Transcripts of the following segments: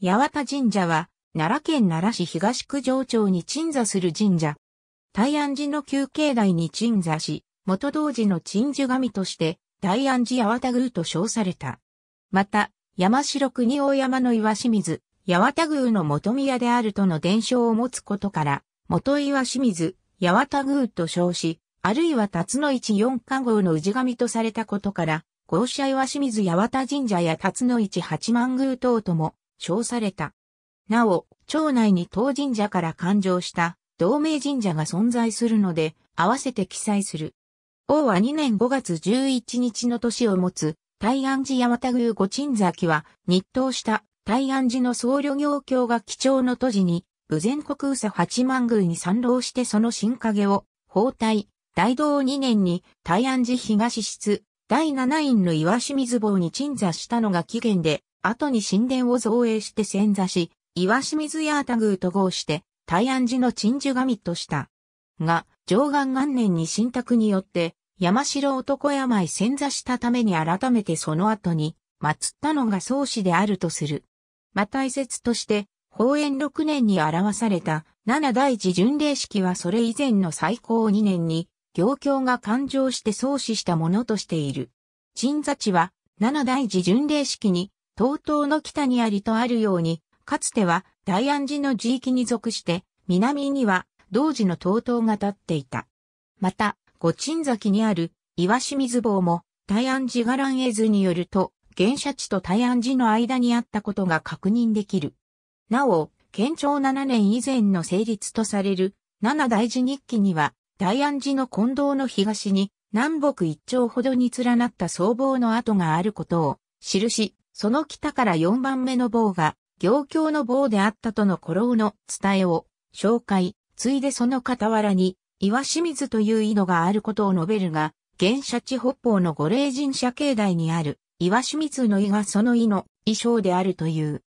八幡神社は、奈良県奈良市東区上町に鎮座する神社。大安寺の旧境内に鎮座し、元同時の鎮守神として、大安寺八幡宮と称された。また、山城国大山の岩清水、八幡宮の元宮であるとの伝承を持つことから、元岩清水、八幡宮と称し、あるいは辰の市四冠号の氏神とされたことから、豪社岩清水八幡神社や辰の市八幡宮等とも称された。なお、町内に当神社から誕生した同名神社が存在するので、合わせて記載する。王は2年5月11日の年を持つ、大安寺山田宮五鎮崎は、日東した大安寺の僧侶行教が貴重の都市に、武前国宇佐八幡宮に参籠してその新影を、包帯、大道2年に大安寺東室、第7院の岩清水坊に鎮座したのが起源で、後に神殿を造営して潜座し、岩清水たぐ宮と合して、大安寺の鎮守神とした。が、上岸元年に神託によって、山城男山へ遷座したために改めてその後に、祀ったのが宗師であるとする。また遺説として、法演6年に表された七大寺巡礼式はそれ以前の最高2年に、行教が誕生して宗師したものとしている。鎮座地は、七大寺巡礼式に、東東の北にありとあるように、かつては大安寺の地域に属して、南には同時の東東が立っていた。また、五鎮崎にある岩清水坊も大安寺伽藍絵図によると、原社地と大安寺の間にあったことが確認できる。なお、県庁7年以前の成立とされる七大寺日記には、大安寺の近道の東に南北一丁ほどに連なった僧帽の跡があることを記し、その北から4番目の棒が、行教の棒であったとの古老の伝えを紹介、ついでその傍らに、岩清水という井戸があることを述べるが、現社地北方の五霊神社境内にある、岩清水の井がその井の衣装であるという。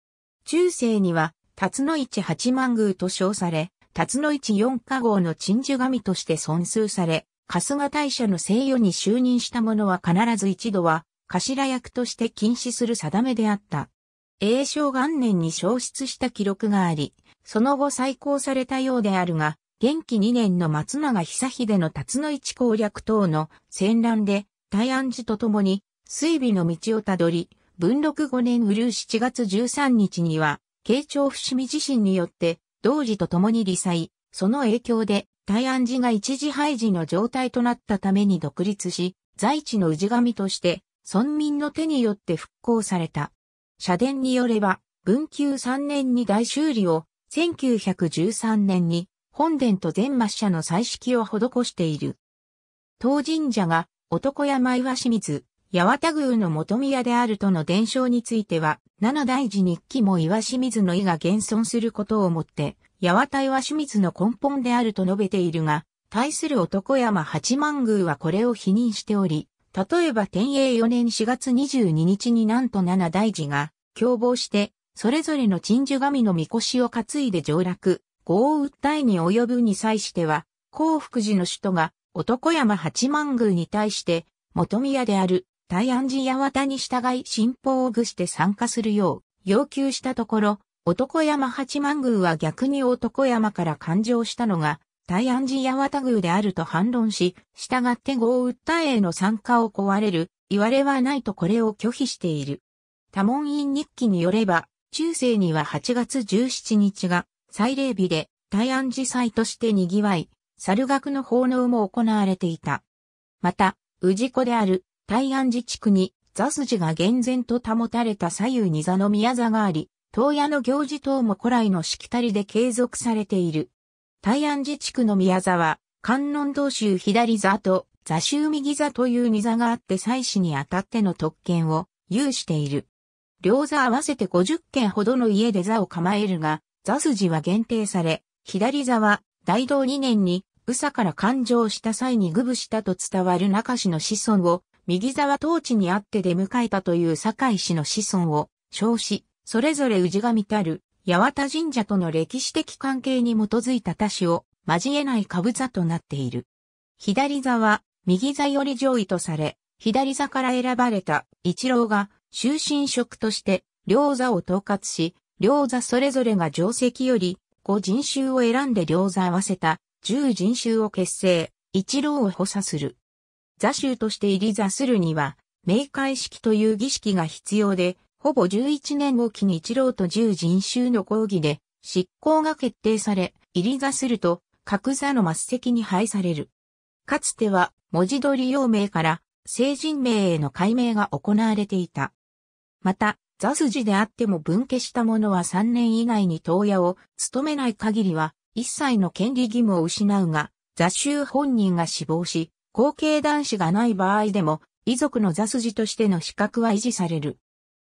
中世には、辰野市八幡宮と称され、辰野市四家号の鎮守神として尊崇され、春日大社の聖誉に就任した者は必ず一度は、頭役として禁止する定めであった。永正元年に消失した記録があり、その後再考されたようであるが、元気2年の松永久秀の辰野市攻略等の戦乱で、大安寺と共に、水尾の道をたどり、文禄5年雨る7月13日には、慶長伏見地震によって、同時と共に離災、その影響で、大安寺が一時廃寺の状態となったために独立し、在地の氏神として、村民の手によって復興された。社殿によれば、文久3年に大修理を、1913年に本殿と全抹社の彩色を施している。当神社が男山岩清水、八幡宮の元宮であるとの伝承については、七大寺日記も岩清水の意が現存することをもって、八幡岩清水の根本であると述べているが、対する男山八幡宮はこれを否認しており、例えば天栄4年4月22日になんと七大寺が共謀して、それぞれの鎮守神の神輿を担いで上落、豪訴えに及ぶに際しては、幸福寺の首都が男山八幡宮に対して、元宮である大安寺八幡に従い信奉を具して参加するよう要求したところ、男山八幡宮は逆に男山から勘定したのが、大安寺八幡宮であると反論し、従って豪訴えへの参加を壊れる、言われはないとこれを拒否している。多門院日記によれば、中世には8月17日が祭礼日で大安寺祭として賑わい、猿楽の奉納も行われていた。また、氏子である大安寺地区に座筋が厳然と保たれた左右に座の宮座があり、東屋の行事等も古来のしきたりで継続されている。大安寺地区の宮沢、観音道州左座と座州右座という二座があって祭祀にあたっての特権を有している。両座合わせて50軒ほどの家で座を構えるが、座筋は限定され、左座は大道2年に宇佐から勘定した際に愚部したと伝わる中氏の子孫を、右は当地にあって出迎えたという堺氏の子孫を称し、それぞれ氏神たる八幡神社との歴史的関係に基づいた他種を交えない株座となっている。左座は、右座より上位とされ、左座から選ばれた一郎が終身職として両座を統括し、両座それぞれが定石より5人衆を選んで両座合わせた10人衆を結成、一郎を補佐する。座衆として入り座するには、明会式という儀式が必要で、ほぼ11年後期に一郎と十人衆の講義で執行が決定され、入り座すると、格座の末席に配される。かつては、文字取り用名から成人名への改名が行われていた。また、座筋であっても分家した者は3年以内に当屋を務めない限りは、一切の権利義務を失うが、座州本人が死亡し、後継男子がない場合でも、遺族の座筋としての資格は維持される。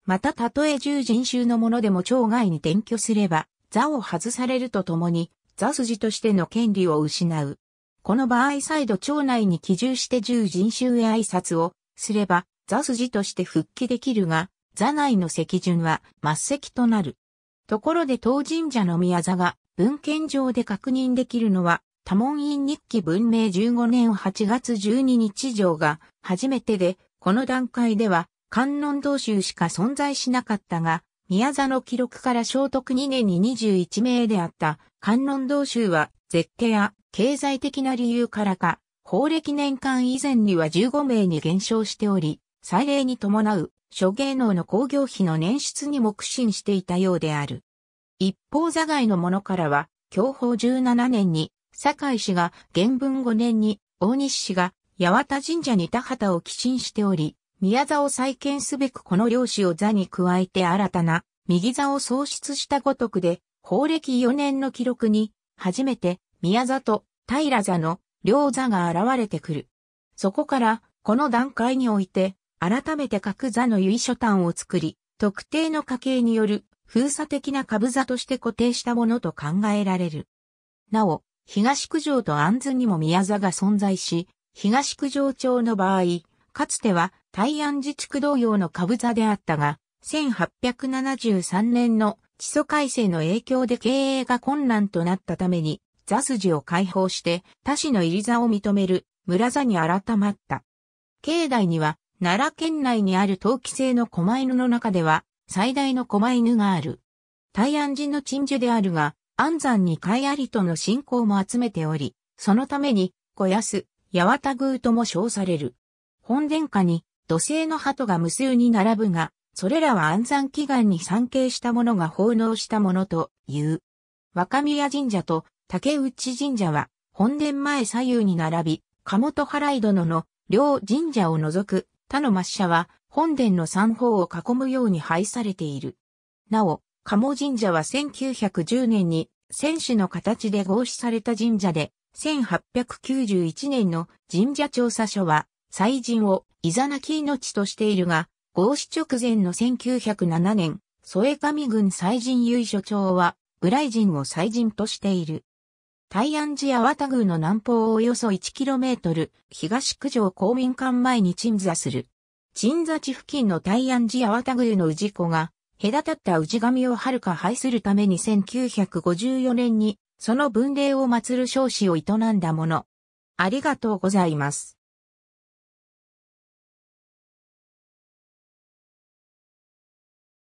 またたとえ従人衆のものでも町外に転居すれば、座を外されるとともに、座筋としての権利を失う。この場合再度町内に帰住して従人衆へ挨拶をすれば、座筋として復帰できるが、座内の席順は末席となる。ところで当神社の宮座が文献上で確認できるのは、多門院日記文明15年8月12日上が初めてで、この段階では観音道州しか存在しなかったが、宮座の記録から聖徳2年に21名であった観音道州は絶景や経済的な理由からか、法暦年間以前には15名に減少しており、祭礼に伴う諸芸能の工業費の年出にも苦心していたようである。一方座外の者からは、享保17年に、堺氏が元文5年に、大西氏が八幡神社に田畑を寄進しており、宮座を再建すべくこの領主を座に加えて新たな右座を創出したごとくで、法暦4年の記録に、初めて宮座と平座の両座が現れてくる。そこから、この段階において、改めて各座の由緒端を作り、特定の家系による封鎖的な株座として固定したものと考えられる。なお、東九条と安津にも宮座が存在し、東九条町の場合、かつては大安寺地区同様の株座であったが、1873年の地租改正の影響で経営が困難となったために、座筋を解放して他市の入り座を認める村座に改まった。境内には奈良県内にある陶器製の狛犬の中では最大の狛犬がある。大安寺の鎮守であるが、安山に貝ありとの信仰も集めており、そのために小安、八幡宮とも称される。本殿下に土星の鳩が無数に並ぶが、それらは安山祈願に参詣した者が奉納したものという。若宮神社と竹内神社は本殿前左右に並び、鴨と原井殿の両神社を除く他の抹社は本殿の三方を囲むように配されている。なお、鴨神社は1910年に選手の形で合祀された神社で、1891年の神社調査書は祭神をイザナキ命としているが、合死直前の1907年、添上郡祭神由所長は、浦井人を祭神としている。大安寺阿田宮の南方およそ 1km、東九条公民館前に鎮座する。鎮座地付近の大安寺阿田宮の氏子が、隔たった氏神を遥か廃するために1954年に、その分霊を祀る少子を営んだもの。ありがとうございます。